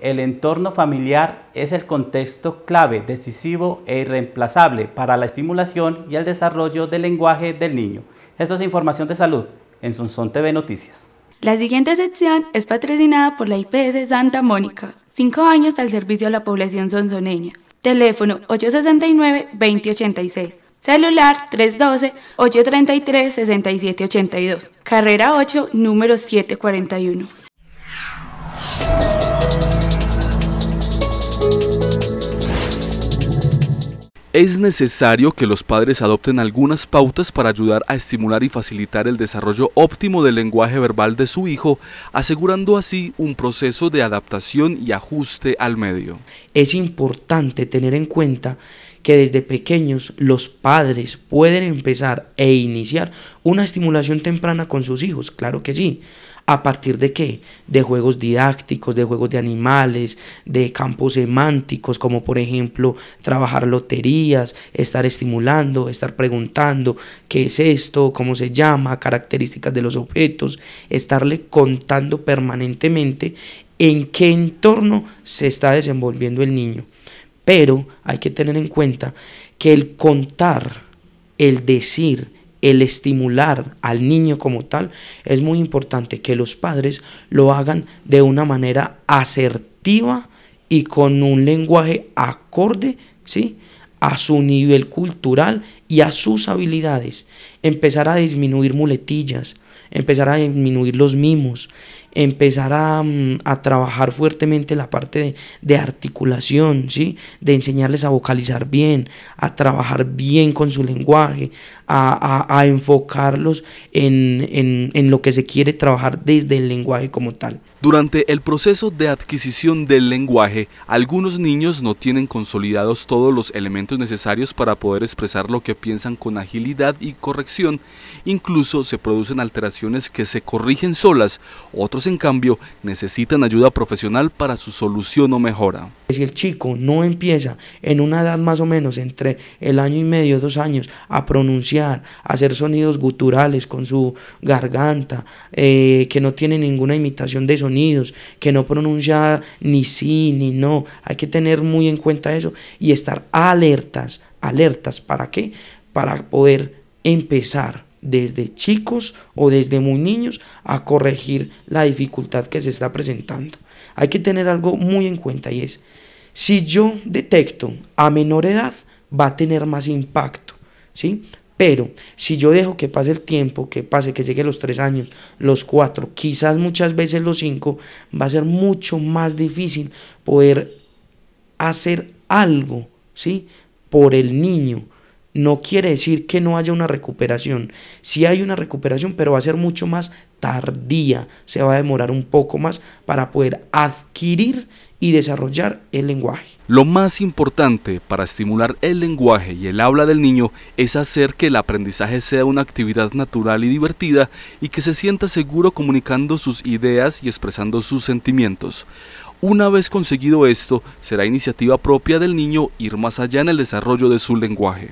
El entorno familiar es el contexto clave, decisivo e irreemplazable para la estimulación y el desarrollo del lenguaje del niño. Esto es información de salud en Sonson TV Noticias. La siguiente sección es patrocinada por la IPS Santa Mónica, cinco años al servicio a la población sonzoneña. Teléfono 869-2086. Celular 312-833-6782. Carrera 8, número 741. Es necesario que los padres adopten algunas pautas para ayudar a estimular y facilitar el desarrollo óptimo del lenguaje verbal de su hijo, asegurando así un proceso de adaptación y ajuste al medio. Es importante tener en cuenta que desde pequeños los padres pueden empezar e iniciar una estimulación temprana con sus hijos, claro que sí, ¿A partir de qué? De juegos didácticos, de juegos de animales, de campos semánticos, como por ejemplo trabajar loterías, estar estimulando, estar preguntando qué es esto, cómo se llama, características de los objetos, estarle contando permanentemente en qué entorno se está desenvolviendo el niño. Pero hay que tener en cuenta que el contar, el decir, el estimular al niño como tal, es muy importante que los padres lo hagan de una manera asertiva y con un lenguaje acorde, ¿sí? a su nivel cultural y a sus habilidades. Empezar a disminuir muletillas, empezar a disminuir los mimos, empezar mm, a, trabajar fuertemente la parte de, articulación, ¿sí? de enseñarles a vocalizar bien, a trabajar bien con su lenguaje, a, enfocarlos en, en lo que se quiere trabajar desde el lenguaje como tal. Durante el proceso de adquisición del lenguaje, algunos niños no tienen consolidados todos los elementos necesarios para poder expresar lo que piensan con agilidad y corrección. Incluso se producen alteraciones que se corrigen solas, otros en cambio, necesitan ayuda profesional para su solución o mejora. Si el chico no empieza en una edad más o menos entre el año y medio, dos años, a pronunciar, a hacer sonidos guturales con su garganta, eh, que no tiene ninguna imitación de sonidos, que no pronuncia ni sí ni no, hay que tener muy en cuenta eso y estar alertas, alertas, ¿para qué? Para poder empezar desde chicos o desde muy niños a corregir la dificultad que se está presentando. Hay que tener algo muy en cuenta y es, si yo detecto a menor edad, va a tener más impacto, ¿sí? Pero si yo dejo que pase el tiempo, que pase, que llegue los tres años, los cuatro, quizás muchas veces los cinco, va a ser mucho más difícil poder hacer algo, ¿sí? Por el niño, no quiere decir que no haya una recuperación. Sí hay una recuperación, pero va a ser mucho más tardía. Se va a demorar un poco más para poder adquirir y desarrollar el lenguaje. Lo más importante para estimular el lenguaje y el habla del niño es hacer que el aprendizaje sea una actividad natural y divertida y que se sienta seguro comunicando sus ideas y expresando sus sentimientos. Una vez conseguido esto, será iniciativa propia del niño ir más allá en el desarrollo de su lenguaje.